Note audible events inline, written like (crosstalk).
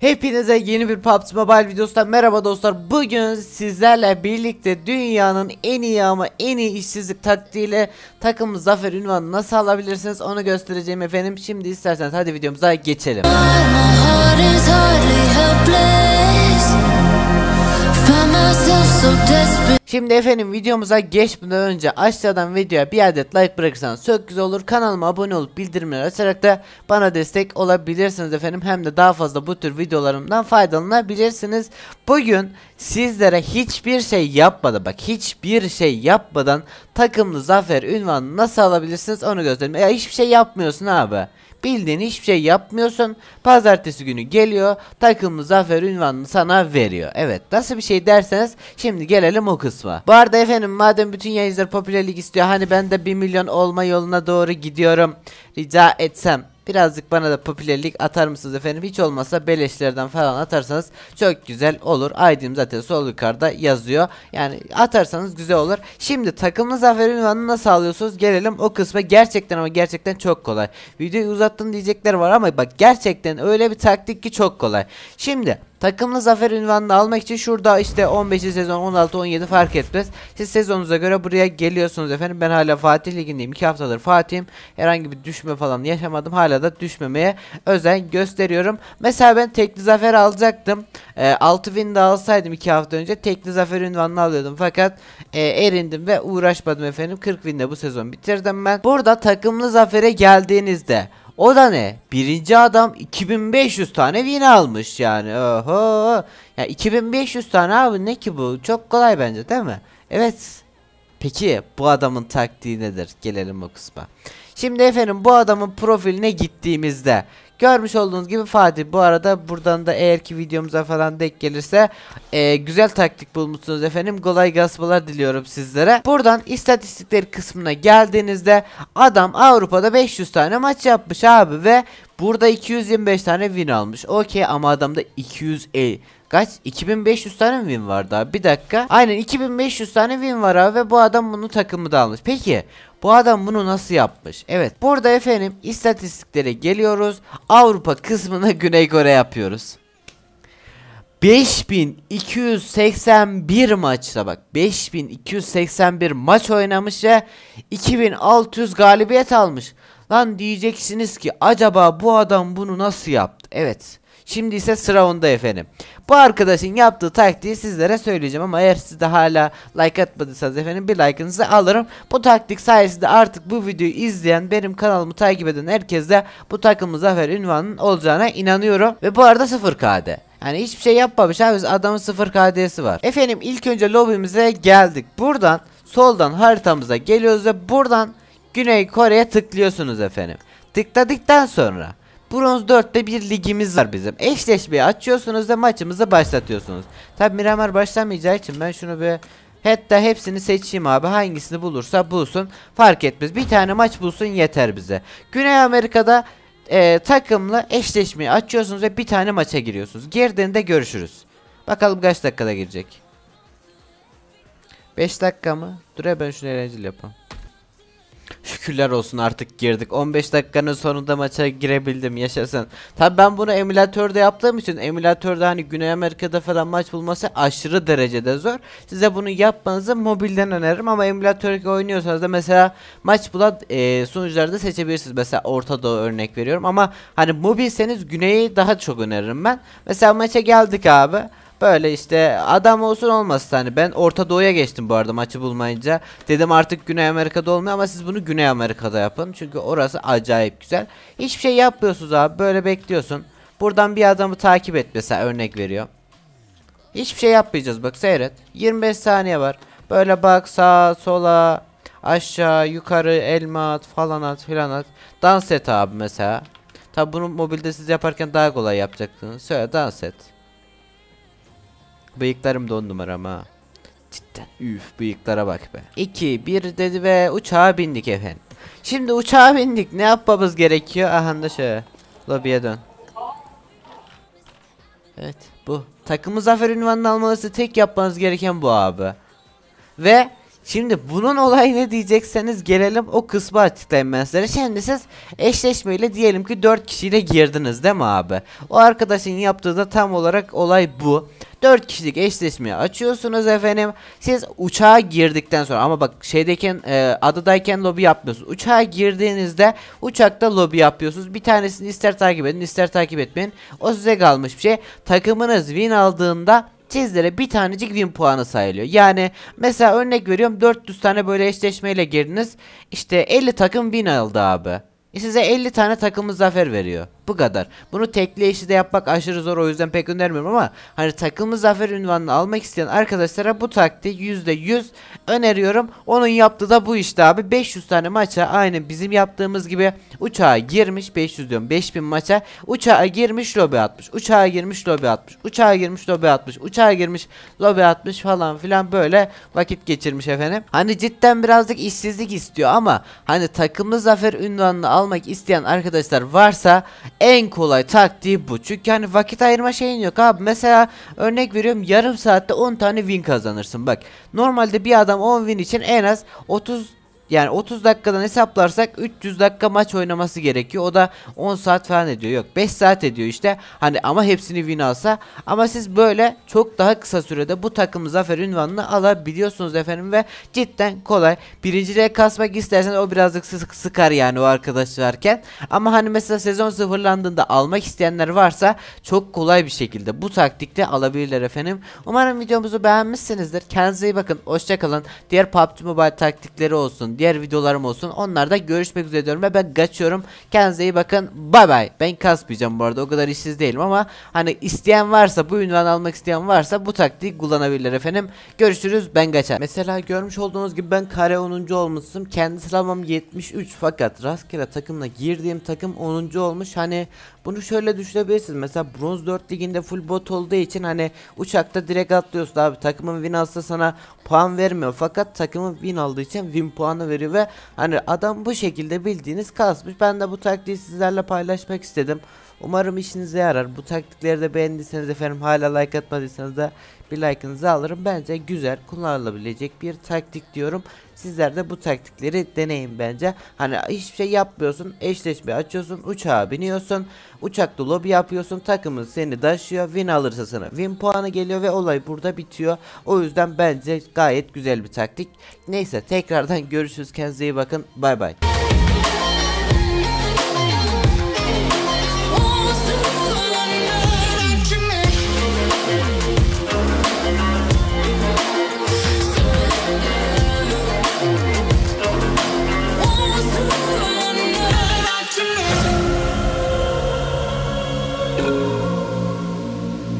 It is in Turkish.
Hepinize yeni bir PUBG Mobile videosundan merhaba dostlar. Bugün sizlerle birlikte dünyanın en iyi ama en iyi işsizlik taktiğiyle takım zafer ünvanı nasıl alabilirsiniz onu göstereceğim efendim. Şimdi isterseniz hadi videomuza geçelim. Şimdi efendim videomuza geçmeden önce aşağıdan videoya bir adet like bırakırsanız çok güzel olur. Kanalıma abone olup bildirimleri açarak da bana destek olabilirsiniz efendim. Hem de daha fazla bu tür videolarımdan faydalanabilirsiniz. Bugün sizlere hiçbir şey yapmadan bak hiçbir şey yapmadan takımlı zafer ünvanını nasıl alabilirsiniz onu göstereyim. Ya hiçbir şey yapmıyorsun abi. Bildiğin hiçbir şey yapmıyorsun. Pazartesi günü geliyor. Takımlı zafer ünvanını sana veriyor. Evet nasıl bir şey derseniz şimdi gelelim o kısma. Bu arada efendim madem bütün yayıncılar popülerlik istiyor. Hani ben de 1 milyon olma yoluna doğru gidiyorum. Rica etsem Birazcık bana da popülerlik atar mısınız efendim? Hiç olmazsa beleşlerden falan atarsanız çok güzel olur. ID'm zaten sol yukarıda yazıyor. Yani atarsanız güzel olur. Şimdi takımlı zafer ünvanını nasıl alıyorsunuz? Gelelim o kısma. Gerçekten ama gerçekten çok kolay. Videoyu uzattın diyecekler var ama bak gerçekten öyle bir taktik ki çok kolay. Şimdi Takımlı zafer ünvanını almak için şurada işte 15. sezon 16-17 fark etmez. Siz sezonunuza göre buraya geliyorsunuz efendim. Ben hala Fatih Ligi'ndeyim. 2 haftadır Fatih'im. Herhangi bir düşme falan yaşamadım. Hala sırada düşmemeye özen gösteriyorum. Mesela ben tekli zafer alacaktım. E, ee, 6 win de alsaydım 2 hafta önce tekli zafer ünvanını alıyordum. Fakat e, erindim ve uğraşmadım efendim. 40 winle bu sezon bitirdim ben. Burada takımlı zafere geldiğinizde o da ne? Birinci adam 2500 tane win almış yani. Oho. Ya 2500 tane abi ne ki bu? Çok kolay bence değil mi? Evet. Peki bu adamın taktiği nedir? Gelelim o kısma. Şimdi efendim bu adamın profiline gittiğimizde Görmüş olduğunuz gibi Fatih bu arada buradan da eğer ki videomuza falan denk gelirse e, güzel taktik bulmuşsunuz efendim. Kolay gaspalar diliyorum sizlere. Buradan istatistikleri kısmına geldiğinizde adam Avrupa'da 500 tane maç yapmış abi ve burada 225 tane win almış. Okey ama adamda 250 e, Kaç? 2500 tane win vardı abi. Bir dakika. Aynen 2500 tane win var abi ve bu adam bunu takımı da almış. Peki bu adam bunu nasıl yapmış? Evet burada efendim istatistiklere geliyoruz. Avrupa kısmına (laughs) Güney Kore yapıyoruz. 5281 maçta bak 5281 maç oynamış ve 2600 galibiyet almış. Lan diyeceksiniz ki acaba bu adam bunu nasıl yaptı? Evet. Şimdi ise sıra onda efendim. Bu arkadaşın yaptığı taktiği sizlere söyleyeceğim ama eğer siz de hala like atmadıysanız efendim bir like'ınızı alırım. Bu taktik sayesinde artık bu videoyu izleyen benim kanalımı takip eden herkes de bu takımın zafer ünvanının olacağına inanıyorum. Ve bu arada 0 KD. Yani hiçbir şey yapmamış abi adamın 0 KD'si var. Efendim ilk önce lobimize geldik. Buradan soldan haritamıza geliyoruz ve buradan Güney Kore'ye tıklıyorsunuz efendim. Tıkladıktan sonra Bronz 4'te bir ligimiz var bizim. Eşleşmeyi açıyorsunuz ve maçımızı başlatıyorsunuz. Tabi Miramar başlamayacağı için ben şunu bir Hatta hepsini seçeyim abi. Hangisini bulursa bulsun. Fark etmez. Bir tane maç bulsun yeter bize. Güney Amerika'da e, takımla eşleşmeyi açıyorsunuz ve bir tane maça giriyorsunuz. Girdiğinde görüşürüz. Bakalım kaç dakikada girecek. 5 dakika mı? Dur ya ben şunu eğlenceli yapalım. Şükürler olsun artık girdik. 15 dakikanın sonunda maça girebildim yaşasın. Tabi ben bunu emülatörde yaptığım için emülatörde hani Güney Amerika'da falan maç bulması aşırı derecede zor. Size bunu yapmanızı mobilden öneririm ama emülatörde oynuyorsanız da mesela maç bulan e, sunucularda seçebilirsiniz. Mesela Orta Doğu örnek veriyorum ama hani mobilseniz Güney'i daha çok öneririm ben. Mesela maça geldik abi. Böyle işte adam olsun olmasın hani ben Orta Doğu'ya geçtim bu arada maçı bulmayınca. Dedim artık Güney Amerika'da olmuyor ama siz bunu Güney Amerika'da yapın. Çünkü orası acayip güzel. Hiçbir şey yapmıyorsunuz abi böyle bekliyorsun. Buradan bir adamı takip et mesela örnek veriyor. Hiçbir şey yapmayacağız bak seyret. 25 saniye var. Böyle bak sağa sola aşağı yukarı elma at falan at filan at. Dans et abi mesela. Tabi bunu mobilde siz yaparken daha kolay yapacaksınız. Söyle dans et. Bıyıklarım da on numara ama. Cidden. Üf bıyıklara bak be. 2 1 dedi ve uçağa bindik efendim. Şimdi uçağa bindik. Ne yapmamız gerekiyor? Aha da şöyle. Lobiye dön. Evet bu. Takımı zafer ünvanını almalısı tek yapmanız gereken bu abi. Ve şimdi bunun olayı ne diyecekseniz gelelim o kısmı açıklayayım ben size. Şimdi siz eşleşmeyle diyelim ki 4 kişiyle girdiniz değil mi abi? O arkadaşın yaptığı da tam olarak olay bu. 4 kişilik eşleşmeyi açıyorsunuz efendim. Siz uçağa girdikten sonra ama bak şeydeyken e, adadayken lobi yapmıyorsunuz. Uçağa girdiğinizde uçakta lobi yapıyorsunuz. Bir tanesini ister takip edin ister takip etmeyin. O size kalmış bir şey. Takımınız win aldığında sizlere bir tanecik win puanı sayılıyor. Yani mesela örnek veriyorum 400 tane böyle eşleşmeyle girdiniz. İşte 50 takım win aldı abi. E, size 50 tane takımı zafer veriyor. Bu kadar. Bunu tekli eşli de yapmak aşırı zor o yüzden pek önermiyorum ama hani takımı zafer ünvanını almak isteyen arkadaşlara bu taktiği %100 öneriyorum. Onun yaptığı da bu işte abi. 500 tane maça aynı bizim yaptığımız gibi uçağa girmiş 500 diyorum 5000 maça uçağa girmiş lobi atmış. Uçağa girmiş lobi atmış. Uçağa girmiş lobi atmış. Uçağa girmiş lobi atmış falan filan böyle vakit geçirmiş efendim. Hani cidden birazcık işsizlik istiyor ama hani takımı zafer ünvanını almak isteyen arkadaşlar varsa en kolay taktiği bu. Çünkü yani vakit ayırma şeyin yok abi. Mesela örnek veriyorum yarım saatte 10 tane win kazanırsın. Bak normalde bir adam 10 win için en az 30 yani 30 dakikadan hesaplarsak 300 dakika maç oynaması gerekiyor. O da 10 saat falan ediyor. Yok 5 saat ediyor işte. Hani ama hepsini win alsa. Ama siz böyle çok daha kısa sürede bu takım zafer ünvanını alabiliyorsunuz efendim. Ve cidden kolay. Birinciliğe kasmak isterseniz o birazcık sık sıkar yani o arkadaş varken. Ama hani mesela sezon sıfırlandığında almak isteyenler varsa çok kolay bir şekilde bu taktikte alabilirler efendim. Umarım videomuzu beğenmişsinizdir. Kendinize iyi bakın. Hoşçakalın. Diğer PUBG Mobile taktikleri olsun diğer videolarım olsun. Onlarda görüşmek üzere diyorum ve ben kaçıyorum. Kendinize iyi bakın. Bay bay. Ben kasmayacağım bu arada. O kadar işsiz değilim ama hani isteyen varsa, bu ünvanı almak isteyen varsa bu taktiği kullanabilirler efendim. Görüşürüz. Ben kaçar. Mesela görmüş olduğunuz gibi ben kare 10. olmuşum. Kendi sıralamam 73 fakat rastgele takımla girdiğim takım 10. olmuş. Hani bunu şöyle düşünebilirsiniz. Mesela Bronz 4 liginde full bot olduğu için hani uçakta direkt atlıyorsun abi. Takımın win alsa sana puan vermiyor. Fakat takımın win aldığı için win puanı veriyor ve hani adam bu şekilde bildiğiniz kasmış. Ben de bu taktiği sizlerle paylaşmak istedim. Umarım işinize yarar. Bu taktikleri de beğendiyseniz efendim hala like atmadıysanız da bir like'ınızı alırım. Bence güzel kullanılabilecek bir taktik diyorum. Sizler de bu taktikleri deneyin bence. Hani hiçbir şey yapmıyorsun. Eşleşme açıyorsun. Uçağa biniyorsun. Uçakta lobi yapıyorsun. Takımın seni taşıyor. Win alırsa sana win puanı geliyor ve olay burada bitiyor. O yüzden bence gayet güzel bir taktik. Neyse tekrardan görüşürüz. Kendinize iyi bakın. Bay bay.